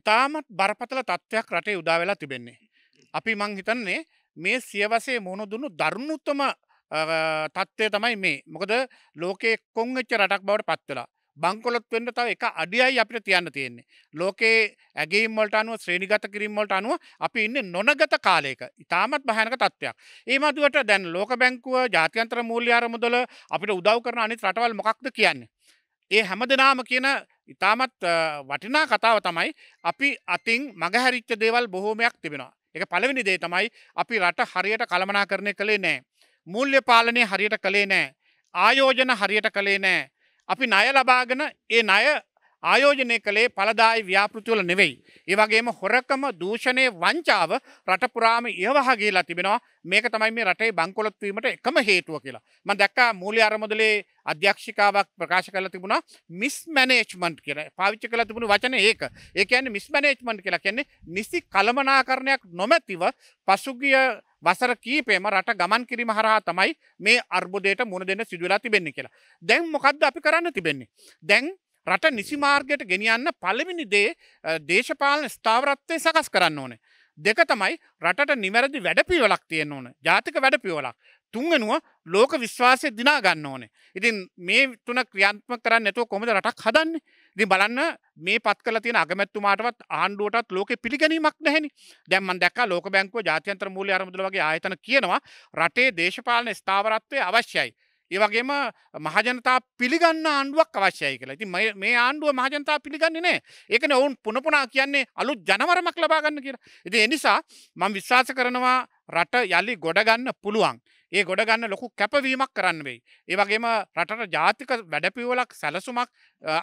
ඉතාමත් බරපතල තත්ත්වයක් රටේ උදාවෙලා තිබෙන්නේ. අපි මංහිතන්නේ මේ සියවසේ මොනොදුන්නු දරුණුත්තම තත්ත්වය තමයි මේ මොකද ලෝකෙ කොංච්ච රටක් බවට පත්වෙලා බංකොලොත් වෙන්ට තව එක අඩියයි අපිට තියන්න තියෙන්නේ. ලෝකයේ ඇගේමල්ට අනුව ශ්‍රේණිගත කිරීමල්ට අනුව අපි ඉන්න නොනගත කාලයක ඉතාමත් භයනක තත්වයක්. ඒ මදුවට දැන් ලෝක බැංකුව ජාතින්ත්‍ර මූල්්‍යයාර මුදල අපිට උදව් කරන අනිත් රටවල් මොක්ද කියන්නේ. ඒ හැම දෙනාම කියන ඉතාමත් වටිනා කතාව තමයි අපි අතින් මගහැරිච්ච දේවල් බොහෝමයක් තිබෙනවා. එක පළවෙනි දේ තමයි අපි රට හරියට කළමනා කරණය කළේ නෑ. මුල්්‍ය පාලනය හරියට කළේ නෑ. ආයෝජන හරියට කළේ නෑ. අපි ණය ලබාගෙන ඒ ණය ආයෝජනය කළේ පලදායි ව්‍යාපෘතිවල නෙවෙයි. ඒවගේම හොරකම දූෂණය වංචාව රටපුරාම ඒවහගේලා තිබෙනවා මේක තමයි මේ රටේ බංකොලොත්වීමට එකම හේතුව කියලා. ම දැක්කා මූලි අරමුදලේ අධ්‍යක්ෂිකාවක් ප්‍රකාශ කල තිබුණා මිස් මැනේච්මන්ට් කියෙන පාවිච්ච කල තිබුණු වචන ඒක ඒකයන මිස් මැනේච්මන්ට් කියලා කියන්නේ නිසි කළමනාකරණයක් නොමැතිව පසුගිය වසර කීපේම රට ගමන් කිරීම හරහා තමයි මේ අර්බුදයට මුණ දෙන්න සිදුවලා තිබෙන්නේ කියලා. දැන් මොකක්ද අපි කරන්න තිබෙන්නේ. දැන් රට නිසිමාර්ගයට ගෙනියන්න පළමිනි දේ දේශපාලන ස්ථාවරත්වය සකස් කරන්න ඕනේ. දෙක තමයි රටට නිවැරදි වැඩපිවලක් තියෙන්න්න ඕන ජාතික වැඩපිවලක් තුන්ගෙනුව ලෝක විශ්වාසය දිනා ගන්න ඕනේ. ඉතින් මේ තුන ක්‍රියාත්ම කරන්න නැතුව කොමද රටක් හදන්න දි බලන්න මේ පත් කල තින අගමැත්තුමාටත් ආණ්ඩුවටත් ලෝක පිළිගැනීමක් නැහැනි දැම්මන් දැක් ලෝක බැංකව ජාතින්ත්‍ර මූල අරමුදල වගේ ආයතන කියනවා රටේ දේශපාලන ස්ථාවරත්වය අවශ්‍යයි. ඒවගේම මහජනතා පිළිගන්න ආණ්ඩුවක් අවශ්‍යය කියලා ති මේ ආණ්ඩුව මහජනතා පිළිගන්නේ නෑ ඒකන ඔවුන් පුනපුනා කියන්නේ අලු ජනවරමක් ලබාගන්න කියලා. ඉති එනිසා මං විශ්වාස කරනවා රට යල්ලි ගොඩගන්න පුළුවන්. ඒ ගොඩගන්න ලොකු කැපවීමක් කරන්න වෙයි. ඒවගේම රටට ජාතික වැඩපිවලක් සැලසුමක්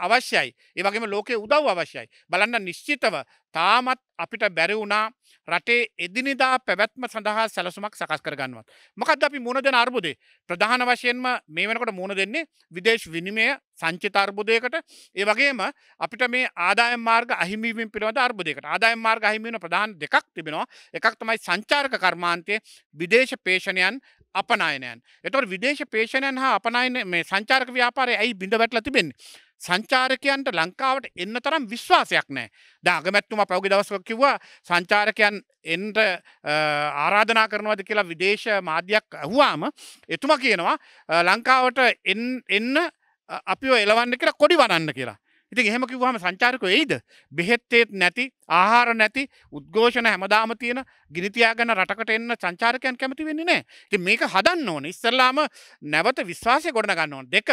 අවශ්‍යයි. ඒවගේම ලෝකෙ උදව් අවශ්‍යයි. බලන්න නිශ්චිතව තාමත් අපිට බැරි වුණා රටේ එදිනිදා පැවැත්ම සඳහා සැලසුමක් සකස් කරගන්නවත්. මොකද අපි මුණදන අර්බුදේ ප්‍රධාන වශයෙන්ම මේ වෙනකොට මුණ දෙන්නේ විදේශ විනිමය සංචිත අර්බුදයකට ඒ වගේම අපිට මේ ආදාය මාර්ග අහිමීම පිළිබඳ අර්බුදයකට ආදාය මාර්ග අහිමිවන ප්‍රධාන දෙකක් තිබෙනවා එකක් තමයි සංචාරක කර්මාන්තය විදේශ පේෂණයන් අපනායනයන් එතවට විදේශ පේෂණයන් හා අපනයන මේ සංචාරක ව්‍යාපාරය ඇයි බිඳ වැටල තිබෙන්නේ සංචාරකයන්ට ලංකාවට එන්න තරම් විශ්වාසයක් නෑ දාගමැත්තුම පෞගි දවසක කිව්වා සංචාරකයන් එන්ට ආරාධනා කරනවද කියලා විදේශ මාධ්‍යයක් ඇහුවාම එතුම කියනවා ලංකාවට එන්න අපි එලවන්න කියලා කොඩි වනන්න කියලා ඉතින් එහෙම කිව්වහම සංචාරකයෝ එයිද? බෙහෙත්තේත් නැති, ආහාර නැති, උද්ඝෝෂණ හැමදාම තියෙන ගිනිතියාගෙන රටකට එන්න සංචාරකයන් කැමති වෙන්නේ නැහැ. ඉතින් මේක හදන්න ඕනේ. ඉස්සෙල්ලාම නැවත විශ්වාසය ගොඩනගන්න ඕනේ. දෙක,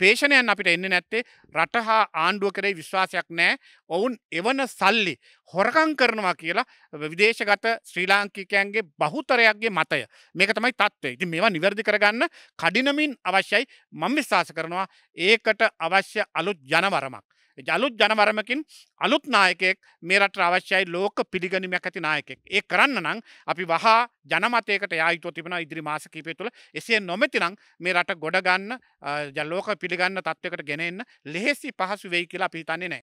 පේෂණයන් අපිට එන්නේ නැත්තේ රට හා ආණ්ඩුව කෙරෙහි විශ්වාසයක් නැහැ. ඔවුන් එවන සල්ලි හොරකම් කරනවා කියලා විදේශගත ශ්‍රී ලාංකිකයන්ගේ බහුතරයක්ගේ මතය. මේක තමයි තත්ත්වය. ඉතින් මේවා නිවැරදි කරගන්න කඩිනමින් අවශ්‍යයි. මම විශ්වාස කරනවා ඒකට අවශ්‍ය අලුත් ජනවරමක්. ජලුත් ජනවරමකින් අලුත් නායකෙක් මේරට අවශ්‍යයි ලෝක පිළිගනිම ඇති නායකෙක් ඒ කරන්න නම් අපි වහා ජනමතයකට යයිතු තිබෙන ඉදිරි මාස කීපය තුළ එසේ නොමැතිනම් මේ රට ගොඩගන්න ජල්ලෝක පිළිගන්න තත්වකට ගෙනෙන්න ලෙහෙසි පහසු වෙයි කියලා පිහිතන්නේ නෑ